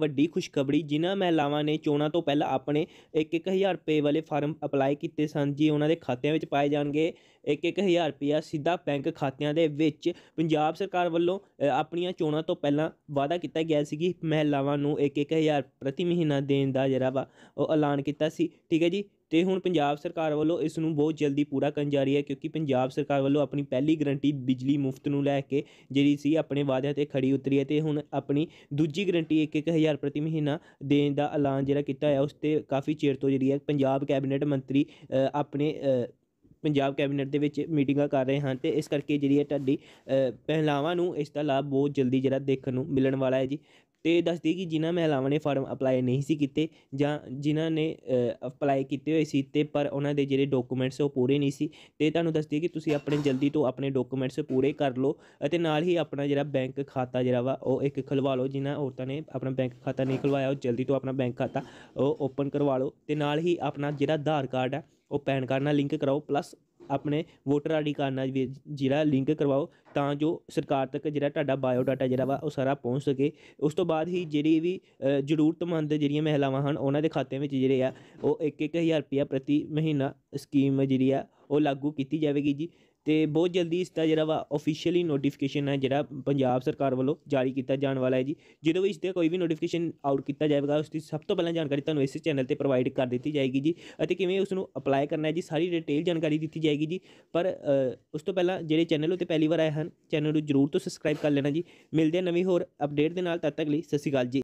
ਵੱਡੀ ਖੁਸ਼ਖਬਰੀ ਜਿਨ੍ਹਾਂ ਮਹਿਲਾਵਾਂ ਨੇ ਚੋਣਾਂ ਤੋਂ ਪਹਿਲਾਂ ਆਪਣੇ 1-1000 ਰੁਪਏ ਵਾਲੇ ਫਾਰਮ ਅਪਲਾਈ ਕੀਤੇ ਸਨ ਜੀ ਉਹਨਾਂ ਦੇ ਖਾਤਿਆਂ ਵਿੱਚ ਪਾਏ ਜਾਣਗੇ 1-1000 ਰੁਪਇਆ ਸਿੱਧਾ ਬੈਂਕ ਖਾਤਿਆਂ ਦੇ ਵਿੱਚ ਪੰਜਾਬ ਸਰਕਾਰ ਵੱਲੋਂ ਆਪਣੀਆਂ ਚੋਣਾਂ ਤੋਂ ਪਹਿਲਾਂ ਵਾਅਦਾ ਕੀਤਾ ਗਿਆ ਸੀ ਕਿ ਮਹਿਲਾਵਾਂ ਨੂੰ 1-1000 ਪ੍ਰਤੀ ਮਹੀਨਾ ਦੇਣ ਦਾ ਜਿਹੜਾ ਵਾ ਉਹ ਐਲਾਨ ਕੀਤਾ ਸੀ ਠੀਕ ਹੈ ਜੀ ਤੇ ਹੁਣ ਪੰਜਾਬ ਸਰਕਾਰ ਵੱਲੋਂ ਇਸ ਨੂੰ ਬਹੁਤ ਜਲਦੀ ਪੂਰਾ ਕਰਨ ਜਾ ਰਹੀ ਹੈ ਕਿਉਂਕਿ ਪੰਜਾਬ ਸਰਕਾਰ ਵੱਲੋਂ ਆਪਣੀ ਪਹਿਲੀ ਗਰੰਟੀ ਬਿਜਲੀ ਮੁਫਤ ਨੂੰ ਲੈ ਕੇ ਜਿਹੜੀ ਸੀ ਆਪਣੇ ਵਾਅਦਿਆਂ ਤੇ ਖੜੀ ਉਤਰੀ ਹੈ ਤੇ ਹੁਣ ਆਪਣੀ ਦੂਜੀ ਗਰੰਟੀ 1-1000 ਪ੍ਰਤੀ ਮਹੀਨਾ ਦੇਣ ਦਾ ਐਲਾਨ ਜਿਹੜਾ ਕੀਤਾ ਹੋਇਆ ਉਸ ਤੇ ਕਾਫੀ ਚਿਰ ਤੋਂ ਜਿਹੜੀ ਹੈ ਪੰਜਾਬ ਕੈਬਨਿਟ ਮੰਤਰੀ ਆਪਣੇ ਪੰਜਾਬ ਕੈਬਨਿਟ ਦੇ ਵਿੱਚ ਮੀਟਿੰਗਾਂ ਕਰ ਰਹੇ ਹਨ ਤੇ ਇਸ ਕਰਕੇ ਜਿਹੜੀ ਹੈ ਤੁਹਾਡੀ ਪਹਿਲਾਵਾਂ ਨੂੰ ਇਸ ਦਾ ਲਾਭ ਬਹੁਤ ਜਲਦੀ ਜਿਹੜਾ ਦੇਖਣ ਨੂੰ ਮਿਲਣ ਵਾਲਾ ਹੈ ਜੀ ਤੇ ਦੱਸਦੀ ਕਿ ਜਿਨ੍ਹਾਂ ਮਹਿਲਾਵਾਂ ਨੇ ਫਾਰਮ ਅਪਲਾਈ ਨਹੀਂ ਸੀ ਕੀਤੇ ਜਾਂ ਜਿਨ੍ਹਾਂ ਨੇ ਅਪਲਾਈ ਕੀਤੇ ਹੋਏ ਸੀ ਤੇ ਪਰ ਉਹਨਾਂ ਦੇ ਜਿਹੜੇ ਡਾਕੂਮੈਂਟਸ ਉਹ ਪੂਰੇ ਨਹੀਂ ਸੀ ਤੇ ਤੁਹਾਨੂੰ ਦੱਸਦੀ ਕਿ ਤੁਸੀਂ ਆਪਣੇ ਜਲਦੀ ਤੋਂ ਆਪਣੇ ਡਾਕੂਮੈਂਟਸ ਪੂਰੇ ਕਰ ਲਓ ਅਤੇ ਨਾਲ ਹੀ ਆਪਣਾ ਜਿਹੜਾ ਬੈਂਕ ਖਾਤਾ ਜਿਹੜਾ ਵਾ ਉਹ ਇੱਕ ਖੁਲਵਾ ਲਓ ਜਿਨ੍ਹਾਂ ਔਰਤਾਂ ਨੇ ਆਪਣਾ ਬੈਂਕ ਖਾਤਾ ਨਹੀਂ ਖੁਲਵਾਇਆ ਉਹ ਜਲਦੀ ਤੋਂ ਆਪਣਾ ਬੈਂਕ ਖਾਤਾ ਉਹ ਓਪਨ ਕਰਵਾ ਲਓ ਤੇ ਨਾਲ ਹੀ ਆਪਣਾ ਜਿਹੜਾ ਆਧਾਰ ਕਾਰਡ ਹੈ ਉਹ ਪੈਨ ਕਾਰਡ ਨਾਲ ਲਿੰਕ ਕਰਾਓ ਪਲੱਸ ਆਪਣੇ ਵੋਟਰ ਆਈਡੀ ਕਾਰਡ ਨਾਲ ਵੀ ਜਿਹੜਾ ਲਿੰਕ ਕਰਵਾਓ ਤਾਂ ਜੋ ਸਰਕਾਰ ਤੱਕ ਜਿਹੜਾ ਤੁਹਾਡਾ ਬਾਇਓ ਡਾਟਾ ਜਿਹੜਾ ਵਾ ਉਹ ਸਾਰਾ ਪਹੁੰਚ ਸਕੇ ਉਸ ਤੋਂ ਬਾਅਦ ਹੀ ਜਿਹੜੀ ਵੀ ਜ਼ਰੂਰਤਮੰਦ ਜਿਹੜੀਆਂ ਮਹਿਲਾਵਾਂ ਹਨ ਉਹਨਾਂ ਦੇ ਖਾਤੇ ਵਿੱਚ ਜਿਹੜੇ ਆ ਉਹ 1-1000 ਰੁਪਿਆ ਪ੍ਰਤੀ ਮਹੀਨਾ ਸਕੀਮ ਜਿਹੜੀ ਆ ਉਹ ਲਾਗੂ ਕੀਤੀ ਜਾਵੇਗੀ ਜੀ ਤੇ ਬਹੁਤ ਜਲਦੀ ਇਸ ਦਾ ਜਿਹੜਾ ਵਾ ਅਫੀਸ਼ੀਅਲੀ ਨੋਟੀਫਿਕੇਸ਼ਨ ਹੈ ਜਿਹੜਾ ਪੰਜਾਬ ਸਰਕਾਰ ਵੱਲੋਂ ਜਾਰੀ ਕੀਤਾ ਜਾਣ ਵਾਲਾ ਹੈ ਜੀ ਜਦੋਂ ਵੀ ਇਸ ਤੇ ਕੋਈ ਵੀ ਨੋਟੀਫਿਕੇਸ਼ਨ ਆਊਟ ਕੀਤਾ ਜਾਵੇਗਾ ਉਸ ਦੀ ਸਭ ਤੋਂ ਪਹਿਲਾਂ ਜਾਣਕਾਰੀ ਤੁਹਾਨੂੰ ਇਸ ਚੈਨਲ ਤੇ ਪ੍ਰੋਵਾਈਡ ਕਰ ਦਿੱਤੀ ਜਾਏਗੀ ਜੀ ਅਤੇ ਕਿਵੇਂ ਉਸ ਨੂੰ ਅਪਲਾਈ ਕਰਨਾ ਹੈ ਜੀ ਸਾਰੀ ਡਿਟੇਲ ਜਾਣਕਾਰੀ ਦਿੱਤੀ ਜਾਏਗੀ ਜੀ ਪਰ ਉਸ ਤੋਂ ਪਹਿਲਾਂ ਜਿਹੜੇ ਚੈਨਲ ਉਤੇ ਪਹਿਲੀ ਵਾਰ ਆਏ ਹਨ ਚੈਨਲ ਨੂੰ ਜਰੂਰ ਤੋਂ ਸਬਸਕ੍ਰਾਈਬ ਕਰ ਲੈਣਾ ਜੀ ਮਿਲਦੇ ਹਾਂ ਨਵੀਂ ਹੋਰ ਅਪਡੇਟ ਦੇ ਨਾਲ ਤਦ ਤੱਕ ਲਈ ਸਤਿ ਸ਼੍ਰੀ ਅਕਾਲ ਜੀ